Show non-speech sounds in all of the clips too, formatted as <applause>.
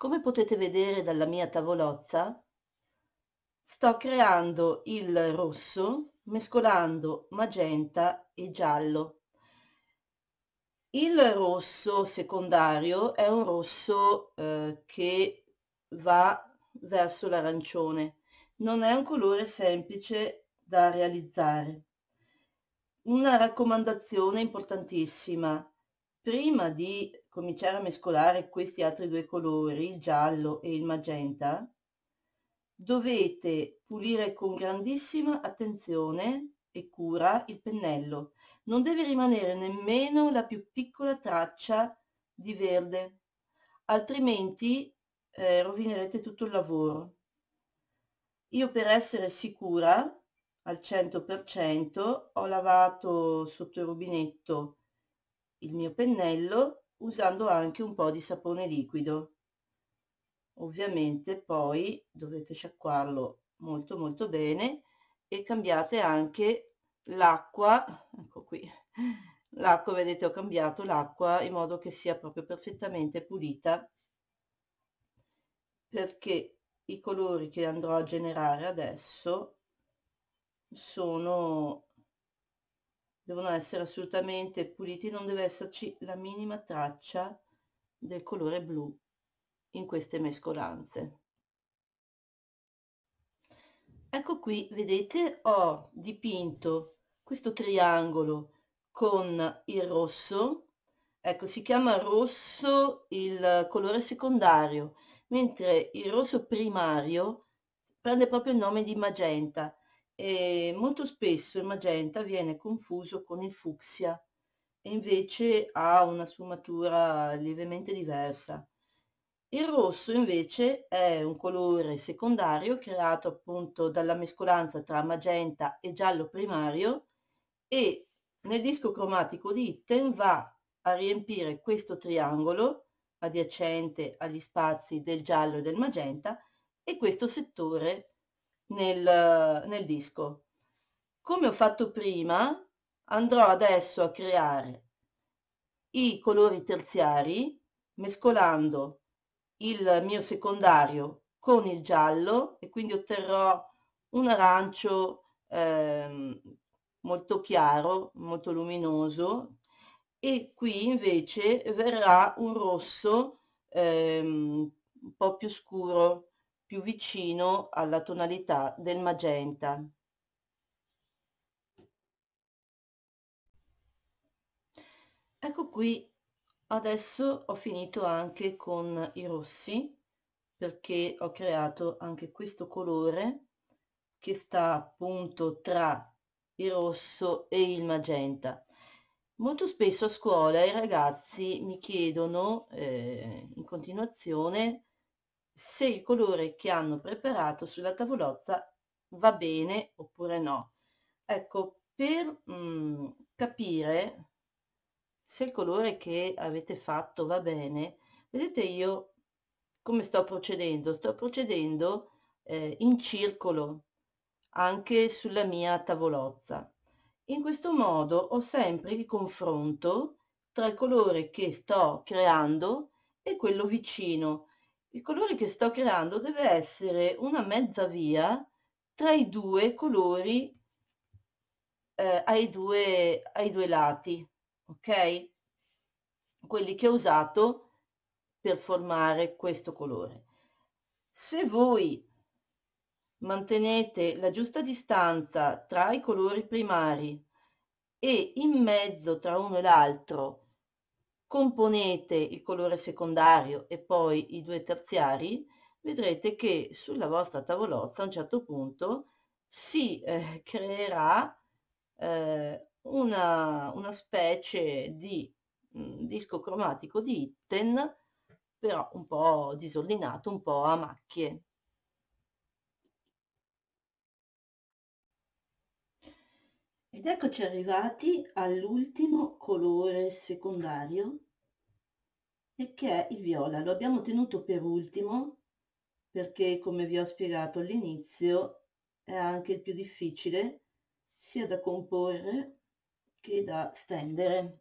Come potete vedere dalla mia tavolozza, sto creando il rosso mescolando magenta e giallo. Il rosso secondario è un rosso eh, che va verso l'arancione. Non è un colore semplice da realizzare. Una raccomandazione importantissima. Prima di cominciare a mescolare questi altri due colori, il giallo e il magenta, dovete pulire con grandissima attenzione e cura il pennello. Non deve rimanere nemmeno la più piccola traccia di verde, altrimenti eh, rovinerete tutto il lavoro. Io per essere sicura al 100% ho lavato sotto il rubinetto il mio pennello usando anche un po' di sapone liquido. Ovviamente poi dovete sciacquarlo molto molto bene e cambiate anche l'acqua, ecco qui, l'acqua, vedete ho cambiato l'acqua in modo che sia proprio perfettamente pulita perché i colori che andrò a generare adesso sono devono essere assolutamente puliti, non deve esserci la minima traccia del colore blu in queste mescolanze. Ecco qui, vedete, ho dipinto questo triangolo con il rosso, ecco si chiama rosso il colore secondario, mentre il rosso primario prende proprio il nome di magenta e molto spesso il magenta viene confuso con il fucsia e invece ha una sfumatura lievemente diversa. Il rosso invece è un colore secondario creato appunto dalla mescolanza tra magenta e giallo primario e nel disco cromatico di Itten va a riempire questo triangolo adiacente agli spazi del giallo e del magenta e questo settore nel, nel disco. Come ho fatto prima, andrò adesso a creare i colori terziari mescolando il mio secondario con il giallo e quindi otterrò un arancio eh, molto chiaro, molto luminoso e qui invece verrà un rosso eh, un po' più scuro più vicino alla tonalità del magenta. Ecco qui, adesso ho finito anche con i rossi perché ho creato anche questo colore che sta appunto tra il rosso e il magenta. Molto spesso a scuola i ragazzi mi chiedono eh, in continuazione se il colore che hanno preparato sulla tavolozza va bene oppure no. Ecco, per mh, mm, capire se il colore che avete fatto va bene, vedete io come sto procedendo? Sto procedendo eh, in circolo anche sulla mia tavolozza. In questo modo ho sempre il confronto tra il colore che sto creando e quello vicino il colore che sto creando deve essere una mezza via tra i due colori eh, ai, due, ai due lati, ok? Quelli che ho usato per formare questo colore. Se voi mantenete la giusta distanza tra i colori primari e in mezzo tra uno e l'altro componete il colore secondario e poi i due terziari, vedrete che sulla vostra tavolozza a un certo punto si eh, creerà eh, una, una, specie di mh, mm, disco cromatico di itten, però un po' disordinato, un po' a macchie. Ed eccoci arrivati all'ultimo colore secondario e che è il viola. Lo abbiamo tenuto per ultimo perché come vi ho spiegato all'inizio è anche il più difficile sia da comporre che da stendere.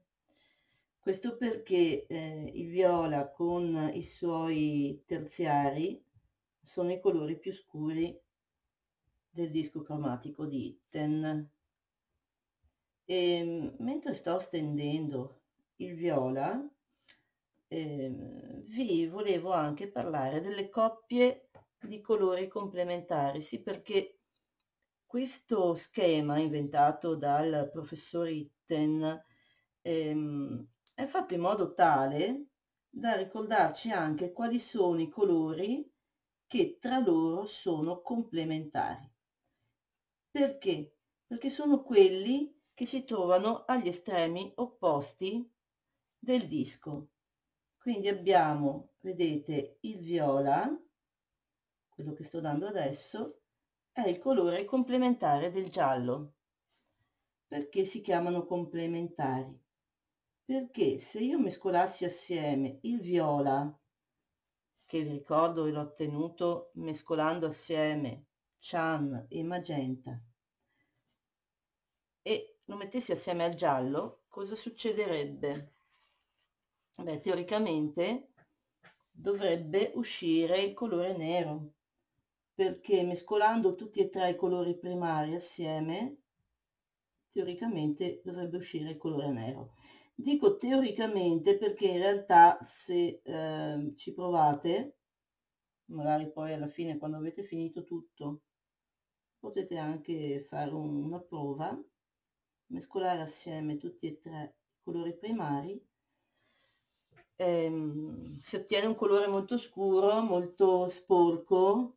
Questo perché eh, il viola con i suoi terziari sono i colori più scuri del disco cromatico di Itten e, ehm, mentre sto stendendo il viola eh, vi volevo anche parlare delle coppie di colori complementari sì perché questo schema inventato dal professor Itten ehm, è fatto in modo tale da ricordarci anche quali sono i colori che tra loro sono complementari. Perché? Perché sono quelli che si trovano agli estremi opposti del disco. Quindi abbiamo, vedete, il viola, quello che sto dando adesso, è il colore complementare del giallo. Perché si chiamano complementari? Perché se io mescolassi assieme il viola, che vi ricordo l'ho ottenuto mescolando assieme cian e magenta, e lo mettessi assieme al giallo, cosa succederebbe? Beh, teoricamente dovrebbe uscire il colore nero, perché mescolando tutti e tre i colori primari assieme, teoricamente dovrebbe uscire il colore nero. Dico teoricamente perché in realtà se eh, ci provate, magari poi alla fine quando avete finito tutto, potete anche fare un, una prova mescolare assieme tutti e tre i colori primari ehm, si ottiene un colore molto scuro, molto sporco,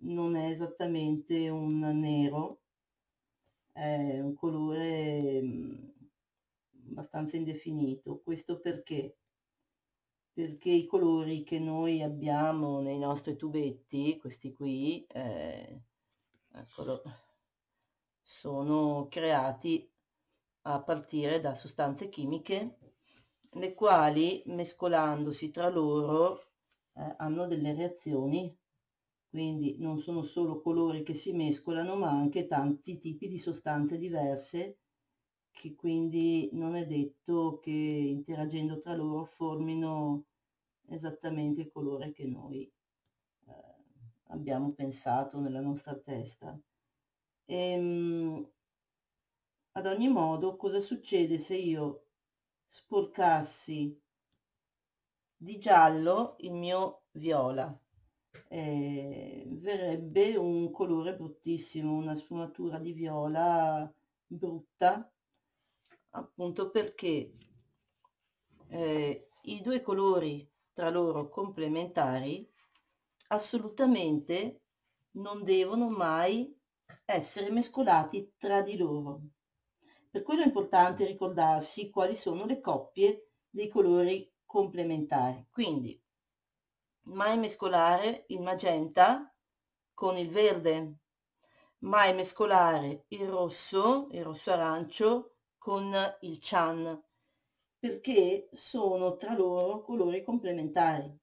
non è esattamente un nero, è un colore ehm, abbastanza indefinito. Questo perché? Perché i colori che noi abbiamo nei nostri tubetti, questi qui, eh, eccolo, sono creati a partire da sostanze chimiche, le quali mescolandosi tra loro eh, hanno delle reazioni, quindi non sono solo colori che si mescolano, ma anche tanti tipi di sostanze diverse che quindi non è detto che interagendo tra loro formino esattamente il colore che noi eh, abbiamo pensato nella nostra testa. E, ehm, ad ogni modo, cosa succede se io sporcassi di giallo il mio viola? Eh, verrebbe un colore bruttissimo, una sfumatura di viola brutta, appunto perché eh, i due colori tra loro complementari assolutamente non devono mai essere mescolati tra di loro per quello è importante ricordarsi quali sono le coppie dei colori complementari. Quindi mai mescolare il magenta con il verde, mai mescolare il rosso, il rosso arancio con il cian, perché sono tra loro colori complementari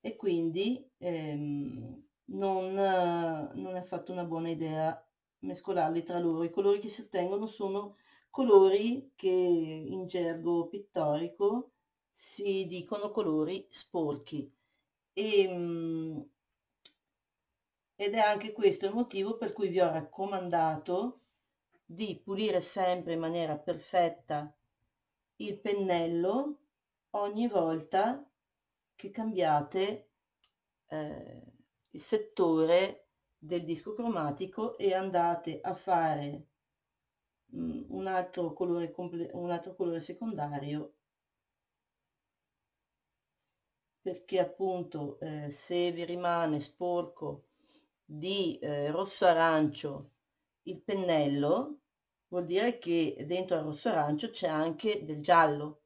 e quindi ehm, non, non è affatto una buona idea mescolarli tra loro. I colori che si ottengono sono colori che in gergo pittorico si dicono colori sporchi. E, ehm, ed è anche questo il motivo per cui vi ho raccomandato di pulire sempre in maniera perfetta il pennello ogni volta che cambiate eh, il settore del disco cromatico e andate a fare mm, un, altro colore un altro colore secondario perché appunto eh, se vi rimane sporco di eh, rosso arancio il pennello vuol dire che dentro al rosso arancio c'è anche del giallo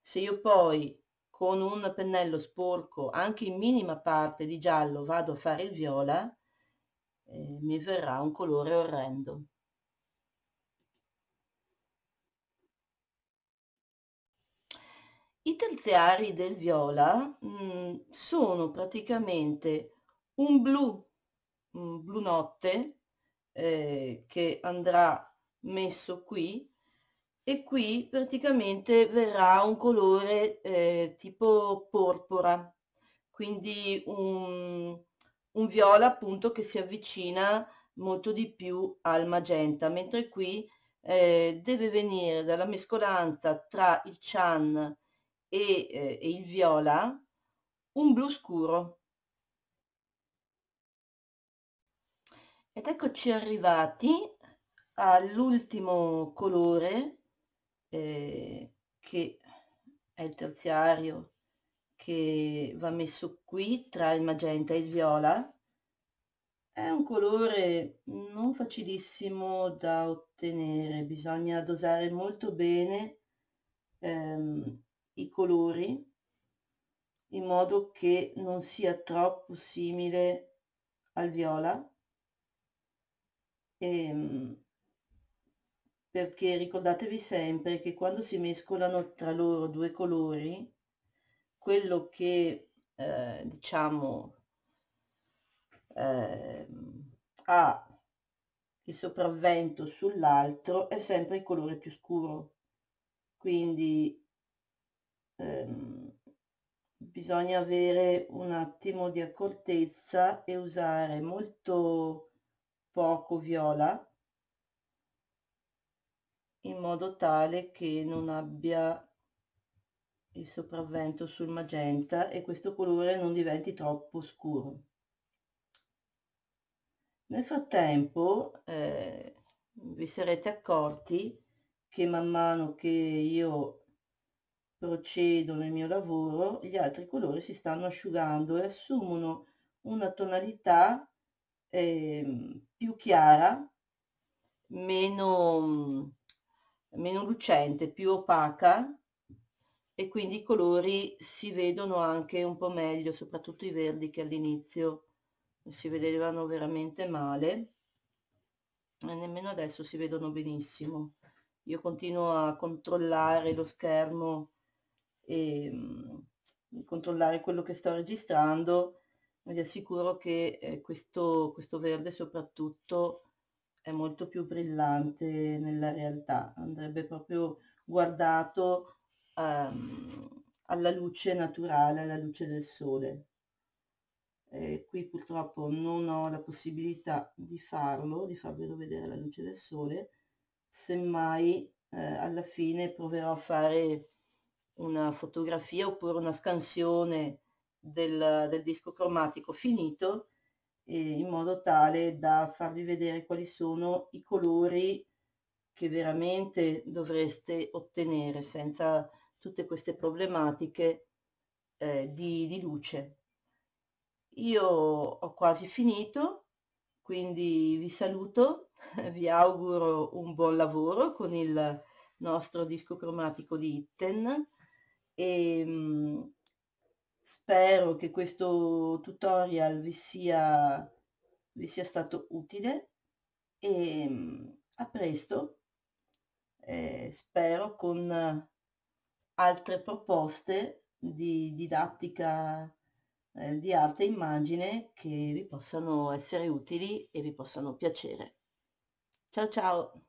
se io poi con un pennello sporco anche in minima parte di giallo vado a fare il viola eh, mi verrà un colore orrendo. I terziari del viola mh, mm, sono praticamente un blu, un blu notte, eh, che andrà messo qui e qui praticamente verrà un colore eh, tipo porpora, quindi un, un viola appunto che si avvicina molto di più al magenta, mentre qui eh, deve venire dalla mescolanza tra il cian e, eh, e il viola un blu scuro. Ed eccoci arrivati all'ultimo colore eh, che è il terziario che va messo qui tra il magenta e il viola è un colore non facilissimo da ottenere bisogna dosare molto bene ehm, i colori in modo che non sia troppo simile al viola e, ehm, perché ricordatevi sempre che quando si mescolano tra loro due colori quello che eh, diciamo eh, ha il sopravvento sull'altro è sempre il colore più scuro quindi ehm, bisogna avere un attimo di accortezza e usare molto poco viola in modo tale che non abbia il sopravvento sul magenta e questo colore non diventi troppo scuro. Nel frattempo eh, vi sarete accorti che man mano che io procedo nel mio lavoro gli altri colori si stanno asciugando e assumono una tonalità eh, più chiara, meno, meno lucente, più opaca e quindi i colori si vedono anche un po' meglio, soprattutto i verdi che all'inizio si vedevano veramente male e nemmeno adesso si vedono benissimo. Io continuo a controllare lo schermo e mh, mm, controllare quello che sto registrando, vi assicuro che eh, questo, questo verde soprattutto è molto più brillante nella realtà, andrebbe proprio guardato um, alla luce naturale, alla luce del sole. Eh, qui purtroppo non ho la possibilità di farlo, di farvelo vedere la luce del sole, semmai eh, alla fine proverò a fare una fotografia oppure una scansione del, del disco cromatico finito eh, in modo tale da farvi vedere quali sono i colori che veramente dovreste ottenere senza tutte queste problematiche eh, di, di luce. Io ho quasi finito, quindi vi saluto, <laughs> vi auguro un buon lavoro con il nostro disco cromatico di Itten e mh, mm, spero che questo tutorial vi sia, vi sia stato utile e mh, mm, a presto, eh, spero con altre proposte di didattica eh, di arte e immagine che vi possano essere utili e vi possano piacere. Ciao ciao!